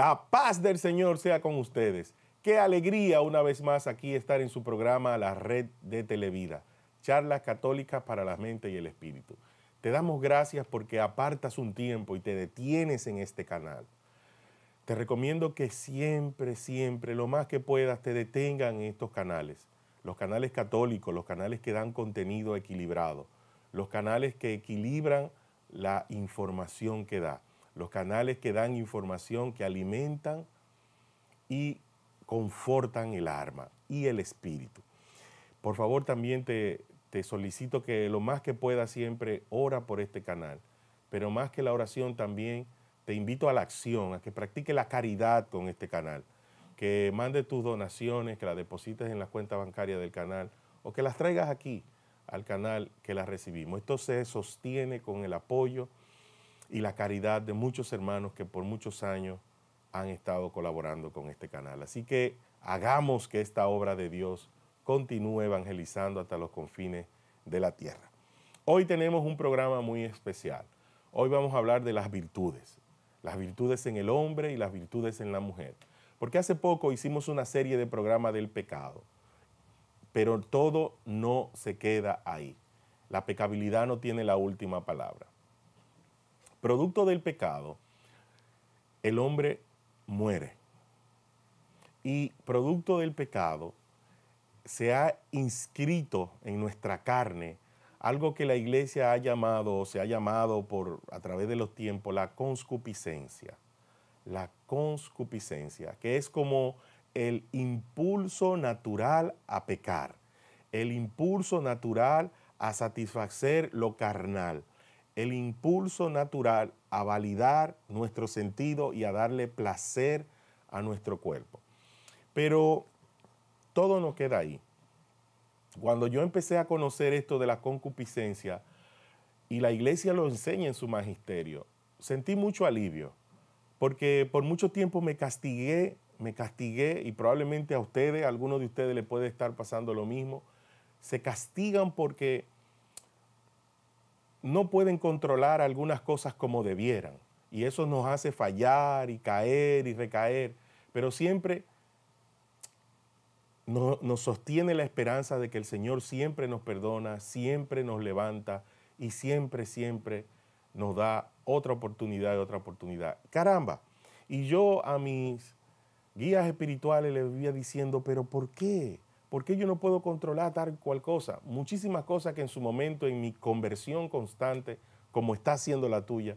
La paz del Señor sea con ustedes. Qué alegría una vez más aquí estar en su programa La Red de Televida, charlas católicas para la mente y el espíritu. Te damos gracias porque apartas un tiempo y te detienes en este canal. Te recomiendo que siempre, siempre, lo más que puedas, te detengan en estos canales. Los canales católicos, los canales que dan contenido equilibrado, los canales que equilibran la información que da los canales que dan información, que alimentan y confortan el arma y el espíritu. Por favor, también te, solicito que lo más que pueda siempre ora por este canal, pero más que la oración también te invito a la acción, a que practique la caridad con este canal, que mande tus donaciones, que las deposites en la cuenta bancaria del canal o que las traigas aquí al canal que las recibimos. Esto se sostiene con el apoyo y la caridad de muchos hermanos que por muchos años han estado colaborando con este canal. Así que hagamos que esta obra de Dios continúe evangelizando hasta los confines de la tierra. Hoy tenemos un programa muy especial. Hoy vamos a hablar de las virtudes, las virtudes en el hombre y las virtudes en la mujer. Porque hace poco hicimos una serie de programas del pecado, pero todo no se queda ahí. La pecabilidad no tiene la última palabra producto del pecado, el hombre muere. Y producto del pecado, se ha inscrito en nuestra carne algo que la iglesia ha llamado o se ha llamado por a través de los tiempos la conscupiscencia. La conscupiscencia, que es como el impulso natural a pecar, el impulso natural a satisfacer lo carnal, el impulso natural a validar nuestro sentido y a darle placer a nuestro cuerpo. Pero todo no queda ahí. Cuando yo empecé a conocer esto de la concupiscencia, y la iglesia lo enseña en su magisterio, sentí mucho alivio, porque por mucho tiempo me castigué, me castigué, y probablemente a ustedes, a algunos de ustedes les puede estar pasando lo mismo, se castigan porque no pueden controlar algunas cosas como debieran. Y eso nos hace fallar y caer y recaer. Pero siempre nos sostiene la esperanza de que el Señor siempre nos perdona, siempre nos levanta y siempre, siempre nos da otra oportunidad y otra oportunidad. Caramba. Y yo a mis guías espirituales les vivía diciendo, pero ¿por qué? ¿Por qué yo no puedo controlar tal cual cosa? Muchísimas cosas que en su momento, en mi conversión constante, como está haciendo la tuya,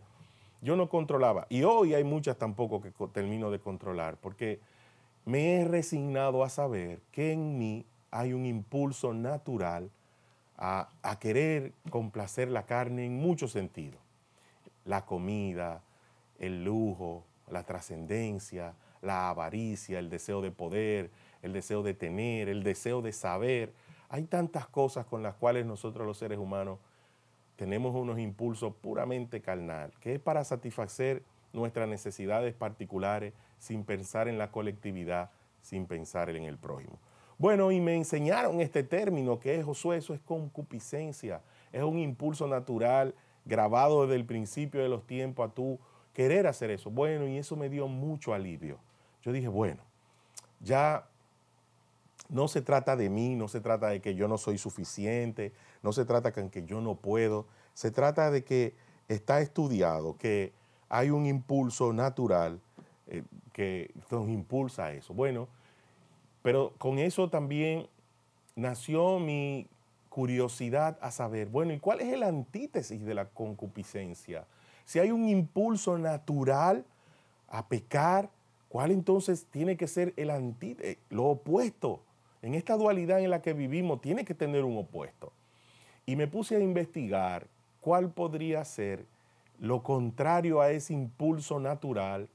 yo no controlaba. Y hoy hay muchas tampoco que termino de controlar, porque me he resignado a saber que en mí hay un impulso natural a, a querer complacer la carne en muchos sentidos. La comida, el lujo, la trascendencia, la avaricia, el deseo de poder, el deseo de tener, el deseo de saber. Hay tantas cosas con las cuales nosotros los seres humanos tenemos unos impulsos puramente carnal, que es para satisfacer nuestras necesidades particulares sin pensar en la colectividad, sin pensar en el prójimo. Bueno, y me enseñaron este término que es Josué, eso es concupiscencia, es un impulso natural grabado desde el principio de los tiempos a tú querer hacer eso. Bueno, y eso me dio mucho alivio. Yo dije, bueno, ya no se trata de mí, no se trata de que yo no soy suficiente, no se trata de que yo no puedo, se trata de que está estudiado que hay un impulso natural eh, que nos impulsa a eso. Bueno, pero con eso también nació mi curiosidad a saber, bueno, ¿y cuál es el antítesis de la concupiscencia? Si hay un impulso natural a pecar, ¿cuál entonces tiene que ser el eh, lo opuesto? En esta dualidad en la que vivimos tiene que tener un opuesto. Y me puse a investigar cuál podría ser lo contrario a ese impulso natural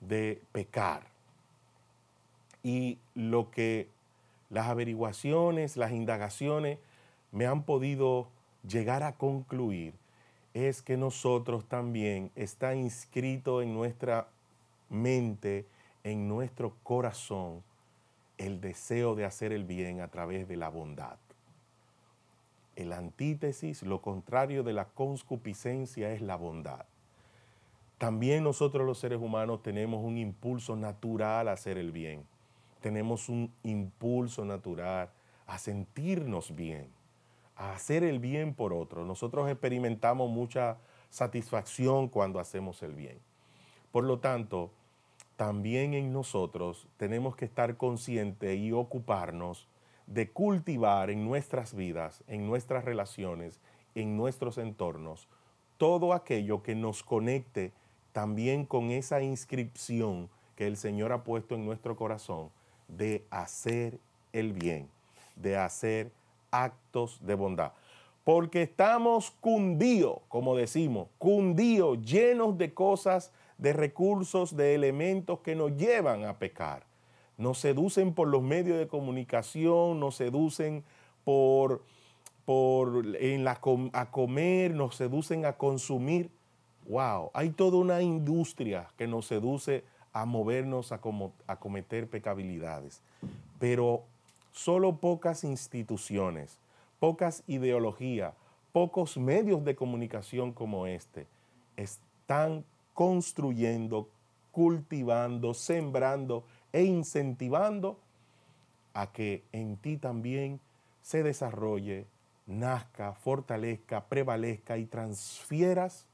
de pecar. Y lo que las averiguaciones, las indagaciones me han podido llegar a concluir es que nosotros también está inscrito en nuestra mente, en nuestro corazón, el deseo de hacer el bien a través de la bondad. El antítesis, lo contrario de la conscupiscencia es la bondad. También nosotros los seres humanos tenemos un impulso natural a hacer el bien. Tenemos un impulso natural a sentirnos bien, a hacer el bien por otro. Nosotros experimentamos mucha satisfacción cuando hacemos el bien. Por lo tanto, también en nosotros tenemos que estar conscientes y ocuparnos de cultivar en nuestras vidas, en nuestras relaciones, en nuestros entornos, todo aquello que nos conecte también con esa inscripción que el Señor ha puesto en nuestro corazón de hacer el bien, de hacer actos de bondad porque estamos cundíos, como decimos, cundíos, llenos de cosas, de recursos, de elementos que nos llevan a pecar. Nos seducen por los medios de comunicación, nos seducen por, en a comer, nos seducen a consumir. Wow, hay toda una industria que nos seduce a movernos a, a cometer pecabilidades. Pero solo pocas instituciones pocas ideologías, pocos medios de comunicación como este están construyendo, cultivando, sembrando e incentivando a que en ti también se desarrolle, nazca, fortalezca, prevalezca y transfieras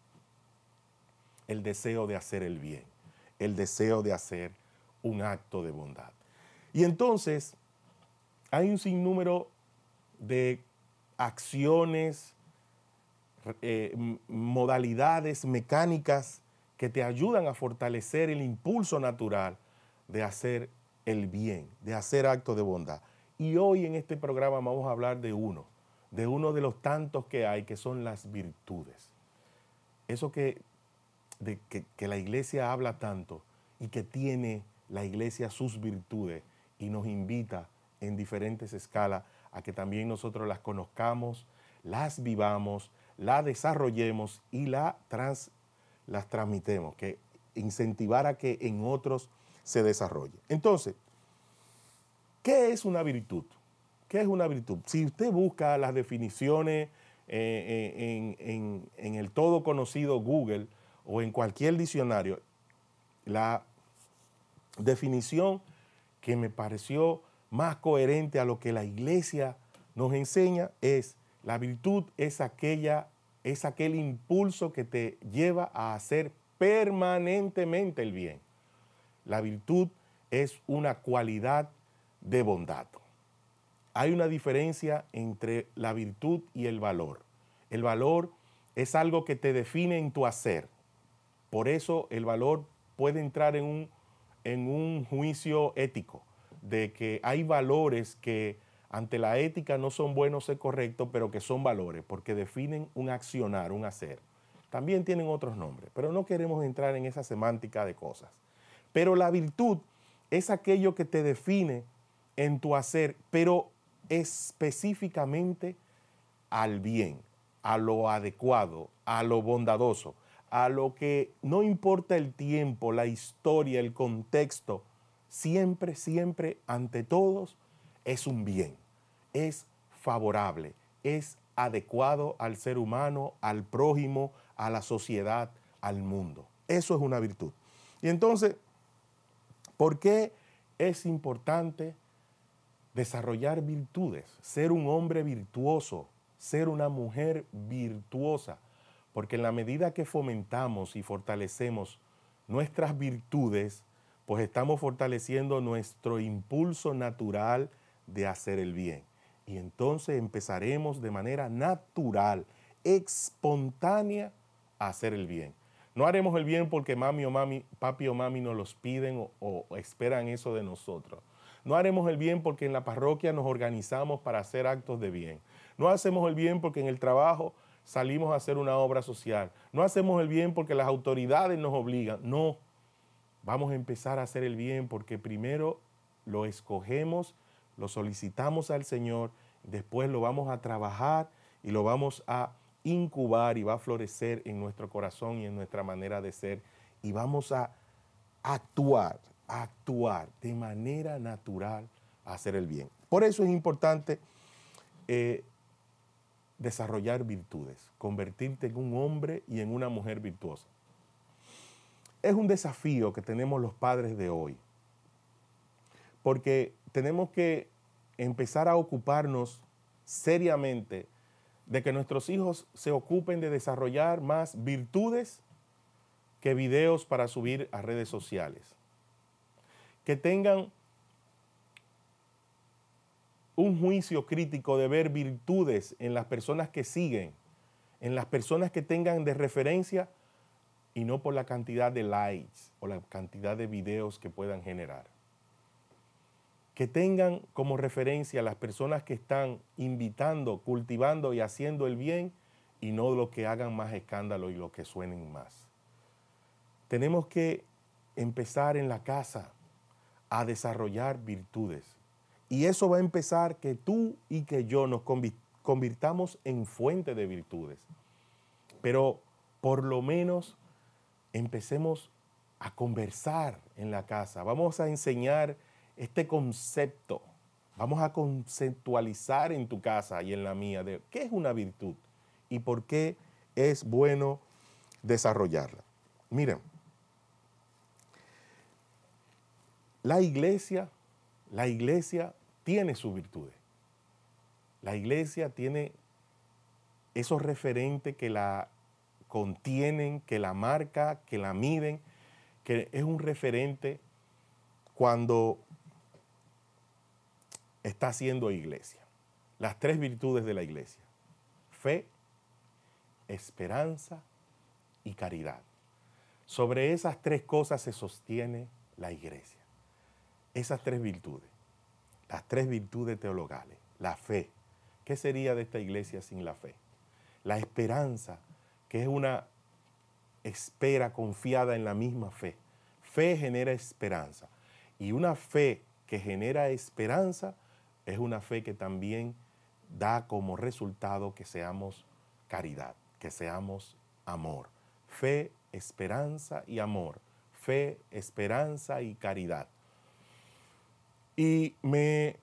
el deseo de hacer el bien, el deseo de hacer un acto de bondad. Y entonces hay un sinnúmero de acciones, eh, modalidades mecánicas que te ayudan a fortalecer el impulso natural de hacer el bien, de hacer actos de bondad. Y hoy en este programa vamos a hablar de uno, de uno de los tantos que hay, que son las virtudes. Eso que, de, que la iglesia habla tanto y que tiene la iglesia sus virtudes y nos invita en diferentes escalas a que también nosotros las conozcamos, las vivamos, las desarrollemos y la las transmitemos, que incentivar a que en otros se desarrolle. Entonces, ¿qué es una virtud? ¿Qué es una virtud? Si usted busca las definiciones eh, eh, en, en, el todo conocido Google o en cualquier diccionario, la definición que me pareció más coherente a lo que la iglesia nos enseña es la virtud es aquella es aquel impulso que te lleva a hacer permanentemente el bien. La virtud es una cualidad de bondad. Hay una diferencia entre la virtud y el valor. El valor es algo que te define en tu hacer. Por eso el valor puede entrar en un, en un juicio ético de que hay valores que ante la ética no son buenos o correctos, pero que son valores, porque definen un accionar, un hacer. También tienen otros nombres, pero no queremos entrar en esa semántica de cosas. Pero la virtud es aquello que te define en tu hacer, pero específicamente al bien, a lo adecuado, a lo bondadoso, a lo que no importa el tiempo, la historia, el contexto, siempre, siempre, ante todos, es un bien, es favorable, es adecuado al ser humano, al prójimo, a la sociedad, al mundo. Eso es una virtud. Y entonces, ¿por qué es importante desarrollar virtudes, ser un hombre virtuoso, ser una mujer virtuosa? Porque en la medida que fomentamos y fortalecemos nuestras virtudes, pues estamos fortaleciendo nuestro impulso natural de hacer el bien. Y entonces empezaremos de manera natural, espontánea, a hacer el bien. No haremos el bien porque mami o mami, papi o mami nos los piden o, o, esperan eso de nosotros. No haremos el bien porque en la parroquia nos organizamos para hacer actos de bien. No hacemos el bien porque en el trabajo salimos a hacer una obra social. No hacemos el bien porque las autoridades nos obligan. No, Vamos a empezar a hacer el bien porque primero lo escogemos, lo solicitamos al Señor, después lo vamos a trabajar y lo vamos a incubar y va a florecer en nuestro corazón y en nuestra manera de ser y vamos a actuar, actuar de manera natural a hacer el bien. Por eso es importante eh, desarrollar virtudes, convertirte en un hombre y en una mujer virtuosa es un desafío que tenemos los padres de hoy, porque tenemos que empezar a ocuparnos seriamente de que nuestros hijos se ocupen de desarrollar más virtudes que videos para subir a redes sociales. Que tengan un juicio crítico de ver virtudes en las personas que siguen, en las personas que tengan de referencia y no por la cantidad de likes o la cantidad de videos que puedan generar. Que tengan como referencia a las personas que están invitando, cultivando y haciendo el bien y no los que hagan más escándalo y los que suenen más. Tenemos que empezar en la casa a desarrollar virtudes. Y eso va a empezar que tú y que yo nos convirtamos en fuente de virtudes. Pero por lo menos empecemos a conversar en la casa. Vamos a enseñar este concepto. Vamos a conceptualizar en tu casa y en la mía de qué es una virtud y por qué es bueno desarrollarla. Miren, la iglesia, la iglesia tiene sus virtudes. La iglesia tiene esos referentes que la contienen, que la marca, que la miden, que es un referente cuando está haciendo iglesia. Las tres virtudes de la iglesia. Fe, esperanza y caridad. Sobre esas tres cosas se sostiene la iglesia. Esas tres virtudes, las tres virtudes teologales, la fe. ¿Qué sería de esta iglesia sin la fe? La esperanza que es una espera confiada en la misma fe. Fe genera esperanza. Y una fe que genera esperanza es una fe que también da como resultado que seamos caridad, que seamos amor. Fe, esperanza y amor. Fe, esperanza y caridad. Y me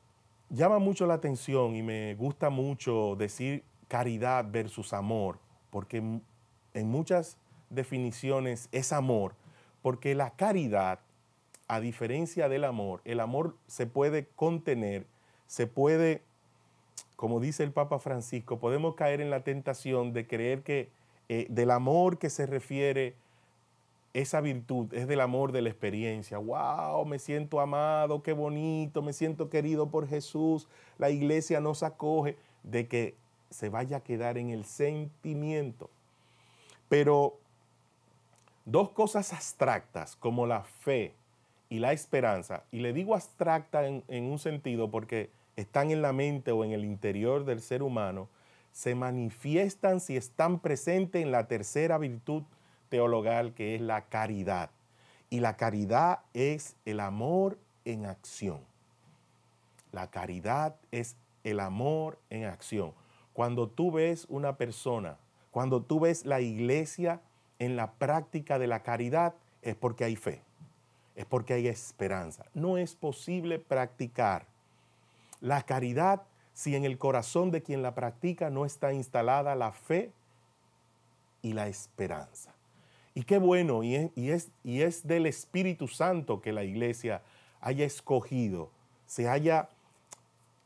llama mucho la atención y me gusta mucho decir caridad versus amor, porque en muchas definiciones es amor, porque la caridad, a diferencia del amor, el amor se puede contener, se puede, como dice el Papa Francisco, podemos caer en la tentación de creer que eh, del amor que se refiere esa virtud es del amor de la experiencia. ¡Wow! Me siento amado, qué bonito, me siento querido por Jesús, la iglesia nos acoge, de que se vaya a quedar en el sentimiento. Pero dos cosas abstractas como la fe y la esperanza, y le digo abstracta en, un sentido porque están en la mente o en el interior del ser humano, se manifiestan si están presentes en la tercera virtud teologal que es la caridad. Y la caridad es el amor en acción. La caridad es el amor en acción. Cuando tú ves una persona cuando tú ves la iglesia en la práctica de la caridad, es porque hay fe, es porque hay esperanza. No es posible practicar la caridad si en el corazón de quien la practica no está instalada la fe y la esperanza. Y qué bueno, y es, y es, del Espíritu Santo que la iglesia haya escogido, se haya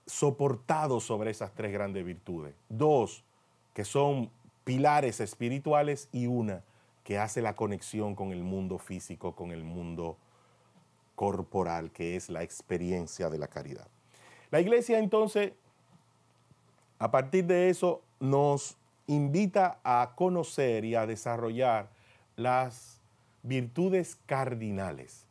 soportado sobre esas tres grandes virtudes. Dos, que son pilares espirituales y una que hace la conexión con el mundo físico, con el mundo corporal, que es la experiencia de la caridad. La iglesia entonces, a partir de eso, nos invita a conocer y a desarrollar las virtudes cardinales.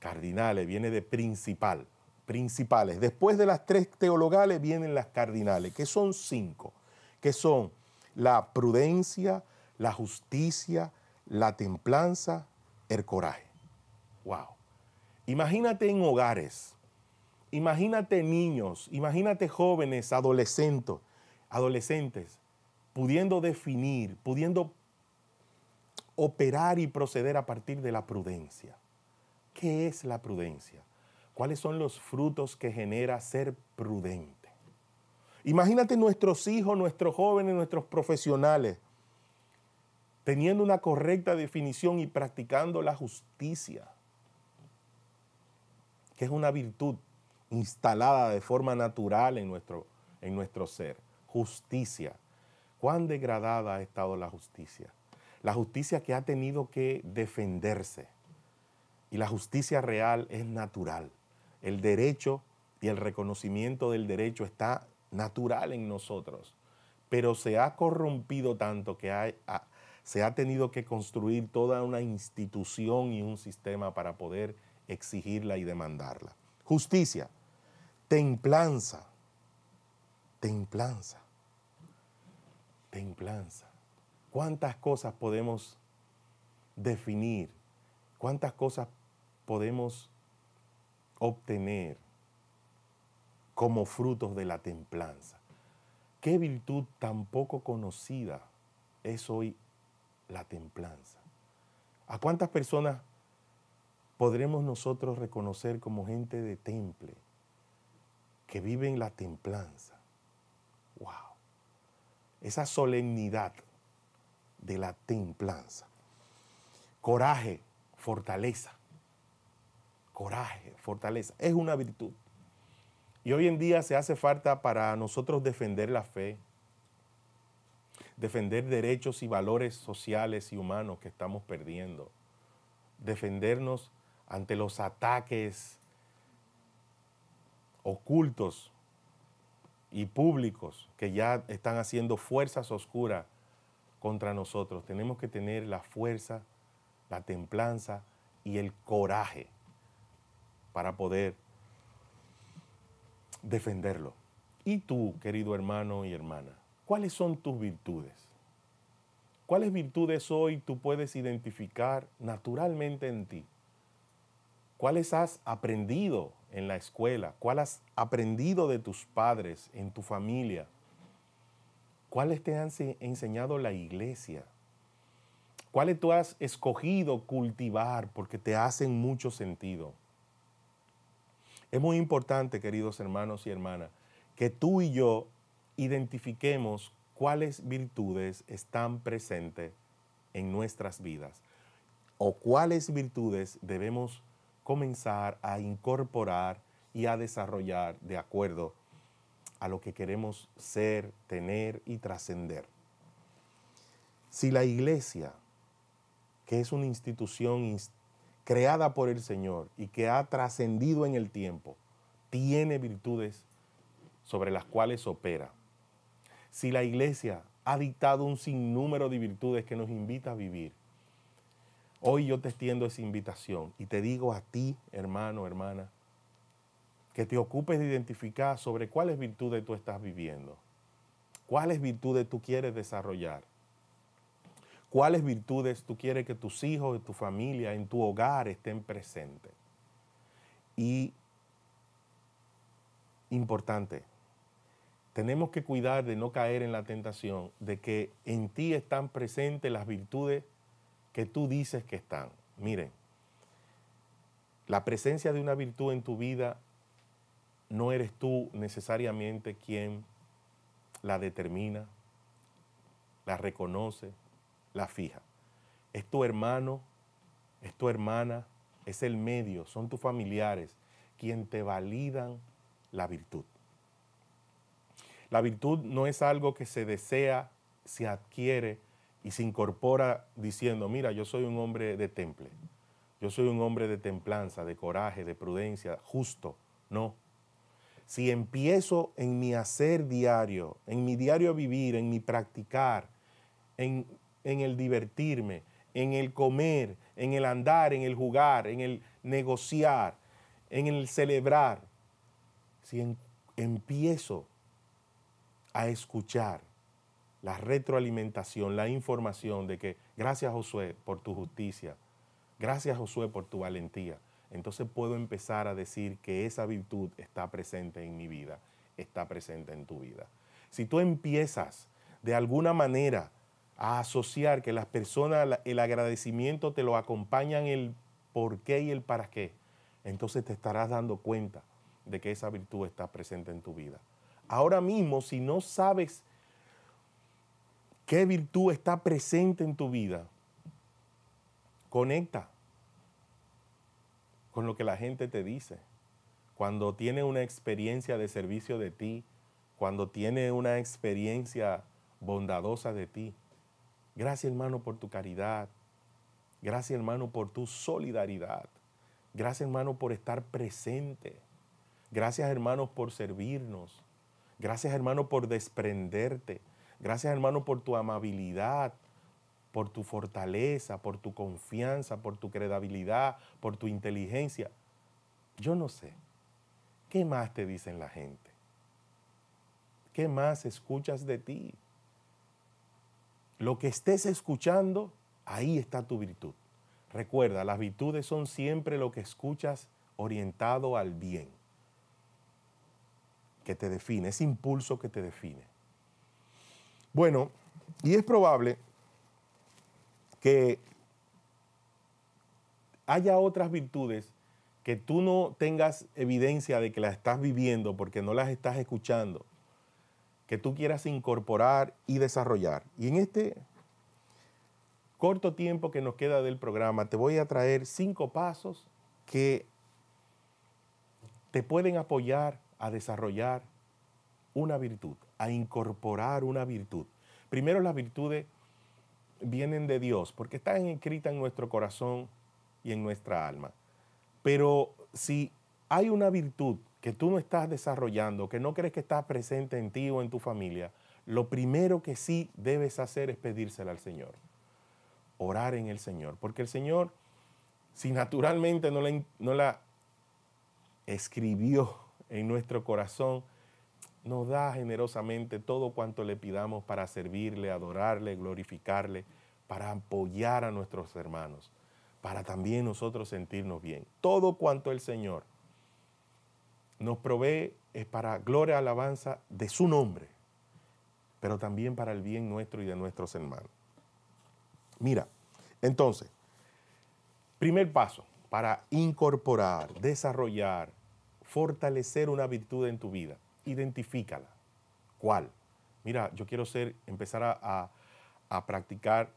Cardinales viene de principal, principales. Después de las tres teologales vienen las cardinales, que son cinco, que son la prudencia, la justicia, la templanza, el coraje. Wow. Imagínate en hogares, imagínate niños, imagínate jóvenes, adolescentes, adolescentes, pudiendo definir, pudiendo operar y proceder a partir de la prudencia. ¿Qué es la prudencia? ¿Cuáles son los frutos que genera ser prudente? Imagínate nuestros hijos, nuestros jóvenes, nuestros profesionales, teniendo una correcta definición y practicando la justicia, que es una virtud instalada de forma natural en nuestro, en nuestro ser. Justicia. Cuán degradada ha estado la justicia. La justicia que ha tenido que defenderse. Y la justicia real es natural. El derecho y el reconocimiento del derecho está natural en nosotros, pero se ha corrompido tanto que se ha tenido que construir toda una institución y un sistema para poder exigirla y demandarla. Justicia, templanza, templanza, templanza. ¿Cuántas cosas podemos definir? ¿Cuántas cosas podemos obtener como frutos de la templanza. Qué virtud tan poco conocida es hoy la templanza. ¿A cuántas personas podremos nosotros reconocer como gente de temple que vive en la templanza? ¡Wow! Esa solemnidad de la templanza. Coraje, fortaleza. Coraje, fortaleza. Es una virtud. Y hoy en día se hace falta para nosotros defender la fe, defender derechos y valores sociales y humanos que estamos perdiendo, defendernos ante los ataques ocultos y públicos que ya están haciendo fuerzas oscuras contra nosotros. Tenemos que tener la fuerza, la templanza y el coraje para poder defenderlo. ¿Y tú, querido hermano y hermana, cuáles son tus virtudes? ¿Cuáles virtudes hoy tú puedes identificar naturalmente en ti? ¿Cuáles has aprendido en la escuela? ¿Cuáles has aprendido de tus padres, en tu familia? ¿Cuáles te han enseñado la iglesia? ¿Cuáles tú has escogido cultivar porque te hacen mucho sentido? Es muy importante, queridos hermanos y hermanas, que tú y yo identifiquemos cuáles virtudes están presentes en nuestras vidas o cuáles virtudes debemos comenzar a incorporar y a desarrollar de acuerdo a lo que queremos ser, tener y trascender. Si la iglesia, que es una institución creada por el Señor y que ha trascendido en el tiempo, tiene virtudes sobre las cuales opera. Si la iglesia ha dictado un sinnúmero de virtudes que nos invita a vivir, hoy yo te extiendo esa invitación y te digo a ti, hermano, hermana, que te ocupes de identificar sobre cuáles virtudes tú estás viviendo, cuáles virtudes tú quieres desarrollar cuáles virtudes tú quieres que tus hijos, tu familia, en tu hogar estén presentes. Y importante, tenemos que cuidar de no caer en la tentación de que en ti están presentes las virtudes que tú dices que están. Miren, la presencia de una virtud en tu vida no eres tú necesariamente quien la determina, la reconoce, la fija. Es tu hermano, es tu hermana, es el medio, son tus familiares quien te validan la virtud. La virtud no es algo que se desea, se adquiere y se incorpora diciendo, mira, yo soy un hombre de temple, yo soy un hombre de templanza, de coraje, de prudencia, justo. No. Si empiezo en mi hacer diario, en mi diario a vivir, en mi practicar, en en el divertirme, en el comer, en el andar, en el jugar, en el negociar, en el celebrar. Si empiezo a escuchar la retroalimentación, la información de que gracias Josué por tu justicia, gracias Josué por tu valentía, entonces puedo empezar a decir que esa virtud está presente en mi vida, está presente en tu vida. Si tú empiezas de alguna manera a asociar que las personas, el agradecimiento te lo acompañan el por qué y el para qué, entonces te estarás dando cuenta de que esa virtud está presente en tu vida. Ahora mismo, si no sabes qué virtud está presente en tu vida, conecta con lo que la gente te dice. Cuando tiene una experiencia de servicio de ti, cuando tiene una experiencia bondadosa de ti, Gracias hermano por tu caridad. Gracias hermano por tu solidaridad. Gracias hermano por estar presente. Gracias hermanos por servirnos. Gracias hermano por desprenderte. Gracias hermano por tu amabilidad, por tu fortaleza, por tu confianza, por tu credibilidad, por tu inteligencia. Yo no sé. ¿Qué más te dicen la gente? ¿Qué más escuchas de ti? Lo que estés escuchando, ahí está tu virtud. Recuerda, las virtudes son siempre lo que escuchas orientado al bien, que te define, ese impulso que te define. Bueno, y es probable que haya otras virtudes que tú no tengas evidencia de que las estás viviendo porque no las estás escuchando, que tú quieras incorporar y desarrollar. Y en este corto tiempo que nos queda del programa, te voy a traer cinco pasos que te pueden apoyar a desarrollar una virtud, a incorporar una virtud. Primero las virtudes vienen de Dios porque están escritas en nuestro corazón y en nuestra alma. Pero si hay una virtud que tú no estás desarrollando, que no crees que estás presente en ti o en tu familia, lo primero que sí debes hacer es pedírsela al Señor. Orar en el Señor. Porque el Señor, si naturalmente no la, no la escribió en nuestro corazón, nos da generosamente todo cuanto le pidamos para servirle, adorarle, glorificarle, para apoyar a nuestros hermanos, para también nosotros sentirnos bien. Todo cuanto el Señor nos provee es para gloria, alabanza de su nombre, pero también para el bien nuestro y de nuestros hermanos. Mira, entonces, primer paso para incorporar, desarrollar, fortalecer una virtud en tu vida, identifícala. ¿Cuál? Mira, yo quiero ser, empezar a, practicar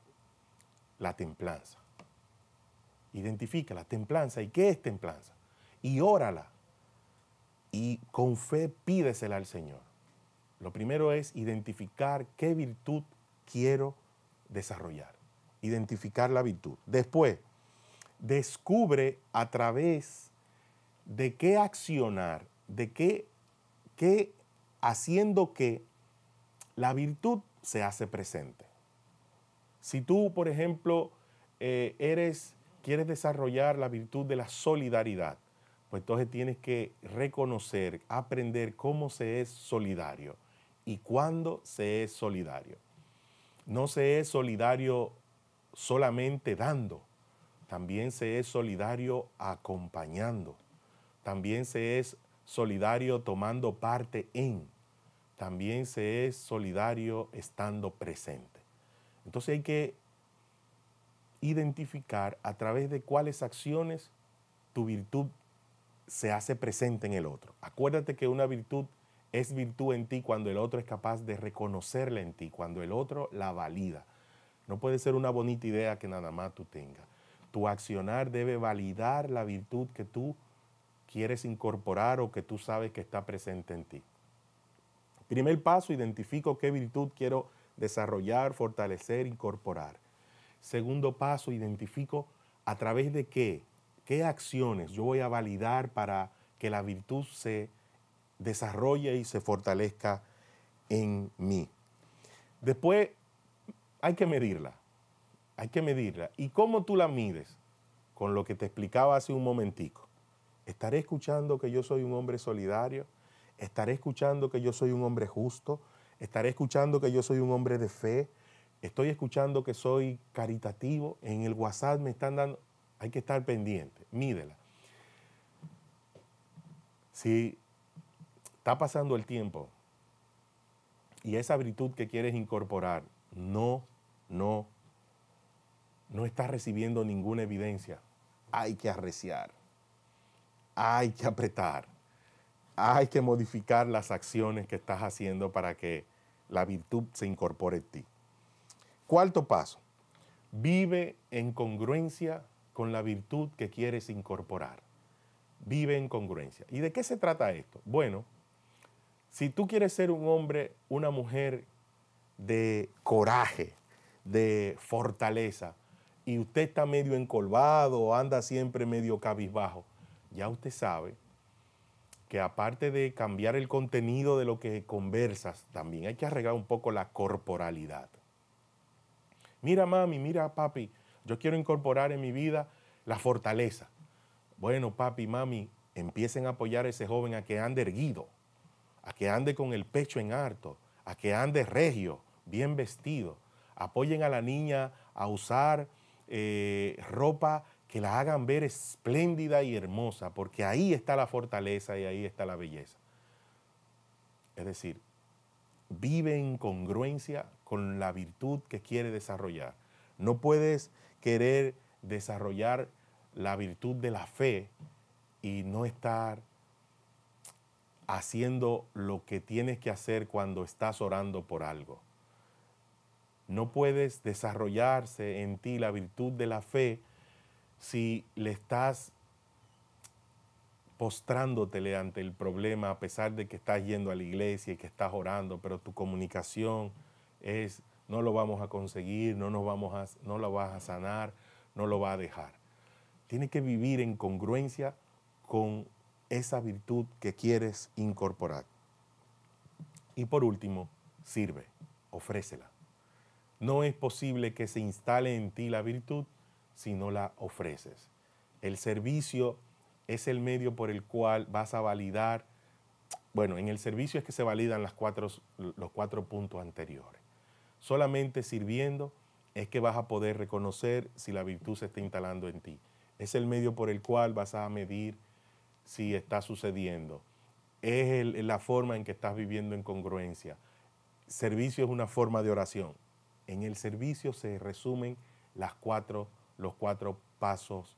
la templanza. Identifica la templanza. ¿Y qué es templanza? Y órala y con fe pídesela al Señor. Lo primero es identificar qué virtud quiero desarrollar. Identificar la virtud. Después, descubre a través de qué accionar, de qué, qué haciendo que la virtud se hace presente. Si tú, por ejemplo, eh, eres, quieres desarrollar la virtud de la solidaridad, pues entonces tienes que reconocer, aprender cómo se es solidario y cuándo se es solidario. No se es solidario solamente dando, también se es solidario acompañando, también se es solidario tomando parte en, también se es solidario estando presente. Entonces hay que identificar a través de cuáles acciones tu virtud se hace presente en el otro. Acuérdate que una virtud es virtud en ti cuando el otro es capaz de reconocerla en ti, cuando el otro la valida. No puede ser una bonita idea que nada más tú tengas. Tu accionar debe validar la virtud que tú quieres incorporar o que tú sabes que está presente en ti. Primer paso, identifico qué virtud quiero desarrollar, fortalecer, incorporar. Segundo paso, identifico a través de qué ¿Qué acciones yo voy a validar para que la virtud se desarrolle y se fortalezca en mí? Después hay que medirla, hay que medirla. ¿Y cómo tú la mides? Con lo que te explicaba hace un momentico. ¿Estaré escuchando que yo soy un hombre solidario? ¿Estaré escuchando que yo soy un hombre justo? ¿Estaré escuchando que yo soy un hombre de fe? ¿Estoy escuchando que soy caritativo? En el WhatsApp me están dando... Hay que estar pendiente, mídela. Si está pasando el tiempo y esa virtud que quieres incorporar no, no, no está recibiendo ninguna evidencia, hay que arreciar, hay que apretar, hay que modificar las acciones que estás haciendo para que la virtud se incorpore en ti. Cuarto paso, vive en congruencia con la virtud que quieres incorporar. Vive en congruencia. ¿Y de qué se trata esto? Bueno, si tú quieres ser un hombre, una mujer de coraje, de fortaleza, y usted está medio encolvado, anda siempre medio cabizbajo, ya usted sabe que aparte de cambiar el contenido de lo que conversas, también hay que arreglar un poco la corporalidad. Mira mami, mira papi, yo quiero incorporar en mi vida la fortaleza. Bueno, papi, mami, empiecen a apoyar a ese joven a que ande erguido, a que ande con el pecho en alto, a que ande regio, bien vestido. Apoyen a la niña a usar eh, ropa que la hagan ver espléndida y hermosa, porque ahí está la fortaleza y ahí está la belleza. Es decir, vive en congruencia con la virtud que quiere desarrollar. No puedes querer desarrollar la virtud de la fe y no estar haciendo lo que tienes que hacer cuando estás orando por algo. No puedes desarrollarse en ti la virtud de la fe si le estás postrándotele ante el problema a pesar de que estás yendo a la iglesia y que estás orando, pero tu comunicación es no lo vamos a conseguir, no, nos vamos a, no lo vas a sanar, no lo vas a dejar. Tiene que vivir en congruencia con esa virtud que quieres incorporar. Y por último, sirve, ofrécela. No es posible que se instale en ti la virtud si no la ofreces. El servicio es el medio por el cual vas a validar, bueno, en el servicio es que se validan los cuatro puntos anteriores. Solamente sirviendo es que vas a poder reconocer si la virtud se está instalando en ti. Es el medio por el cual vas a medir si está sucediendo. Es la forma en que estás viviendo en congruencia. Servicio es una forma de oración. En el servicio se resumen las cuatro, los cuatro pasos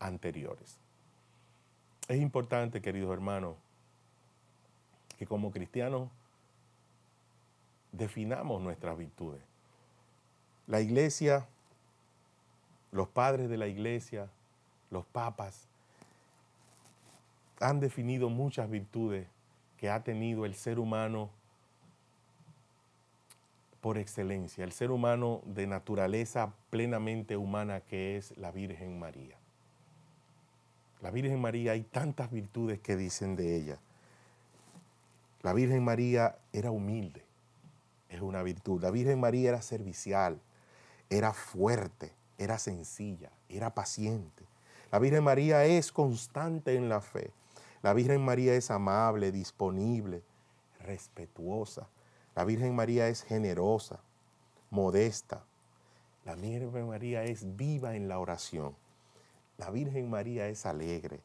anteriores. Es importante, queridos hermanos, que como cristianos definamos nuestras virtudes. La iglesia, los padres de la iglesia, los papas, han definido muchas virtudes que ha tenido el ser humano por excelencia, el ser humano de naturaleza plenamente humana que es la Virgen María. La Virgen María hay tantas virtudes que dicen de ella. La Virgen María era humilde es una virtud. La Virgen María era servicial, era fuerte, era sencilla, era paciente. La Virgen María es constante en la fe. La Virgen María es amable, disponible, respetuosa. La Virgen María es generosa, modesta. La Virgen María es viva en la oración. La Virgen María es alegre.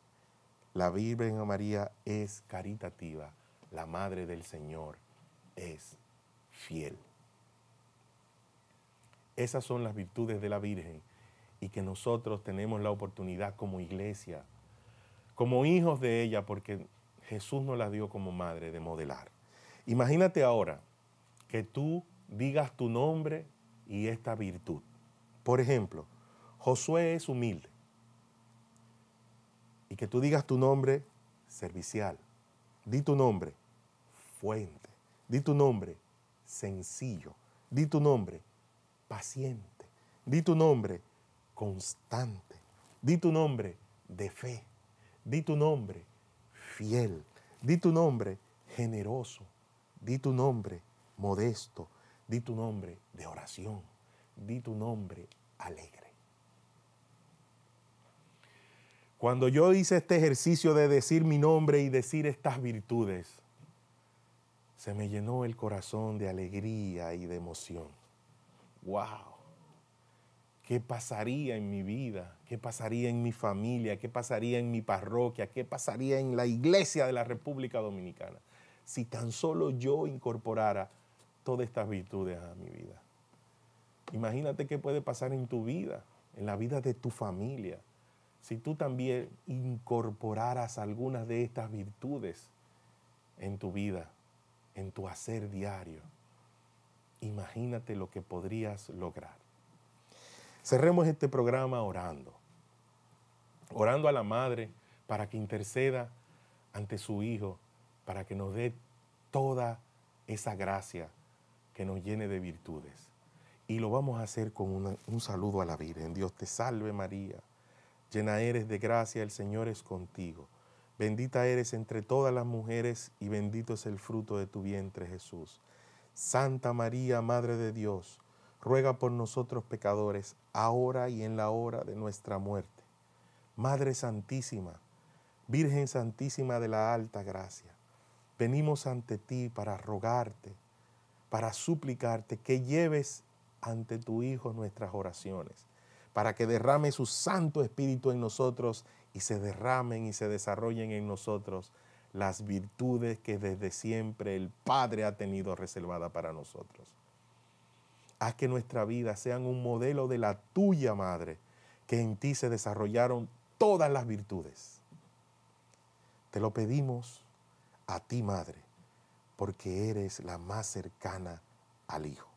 La Virgen María es caritativa. La Madre del Señor es fiel. Esas son las virtudes de la Virgen y que nosotros tenemos la oportunidad como iglesia, como hijos de ella, porque Jesús nos las dio como madre de modelar. Imagínate ahora que tú digas tu nombre y esta virtud. Por ejemplo, Josué es humilde. Y que tú digas tu nombre, servicial. Di tu nombre, fuente. Di tu nombre, sencillo. Di tu nombre, paciente. Di tu nombre, constante. Di tu nombre, de fe. Di tu nombre, fiel. Di tu nombre, generoso. Di tu nombre, modesto. Di tu nombre, de oración. Di tu nombre, alegre. Cuando yo hice este ejercicio de decir mi nombre y decir estas virtudes, se me llenó el corazón de alegría y de emoción. ¡Wow! ¿Qué pasaría en mi vida? ¿Qué pasaría en mi familia? ¿Qué pasaría en mi parroquia? ¿Qué pasaría en la iglesia de la República Dominicana? Si tan solo yo incorporara todas estas virtudes a mi vida. Imagínate qué puede pasar en tu vida, en la vida de tu familia, si tú también incorporaras algunas de estas virtudes en tu vida en tu hacer diario. Imagínate lo que podrías lograr. Cerremos este programa orando, orando a la Madre para que interceda ante su Hijo, para que nos dé toda esa gracia que nos llene de virtudes. Y lo vamos a hacer con un saludo a la vida. En Dios te salve María, llena eres de gracia, el Señor es contigo Bendita eres entre todas las mujeres y bendito es el fruto de tu vientre Jesús. Santa María, Madre de Dios, ruega por nosotros pecadores, ahora y en la hora de nuestra muerte. Madre Santísima, Virgen Santísima de la Alta Gracia, venimos ante ti para rogarte, para suplicarte que lleves ante tu Hijo nuestras oraciones, para que derrame su Santo Espíritu en nosotros y se derramen y se desarrollen en nosotros las virtudes que desde siempre el Padre ha tenido reservada para nosotros. Haz que nuestra vida sea un modelo de la tuya, Madre, que en ti se desarrollaron todas las virtudes. Te lo pedimos a ti, Madre, porque eres la más cercana al Hijo.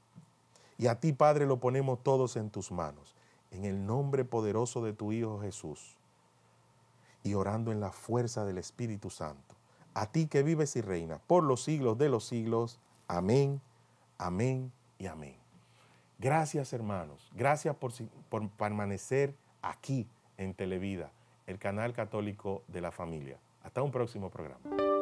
Y a ti, Padre, lo ponemos todos en tus manos, en el nombre poderoso de tu Hijo Jesús y orando en la fuerza del Espíritu Santo. A ti que vives y reinas por los siglos de los siglos. Amén, amén y amén. Gracias hermanos, gracias por, por permanecer aquí en Televida, el canal católico de la familia. Hasta un próximo programa.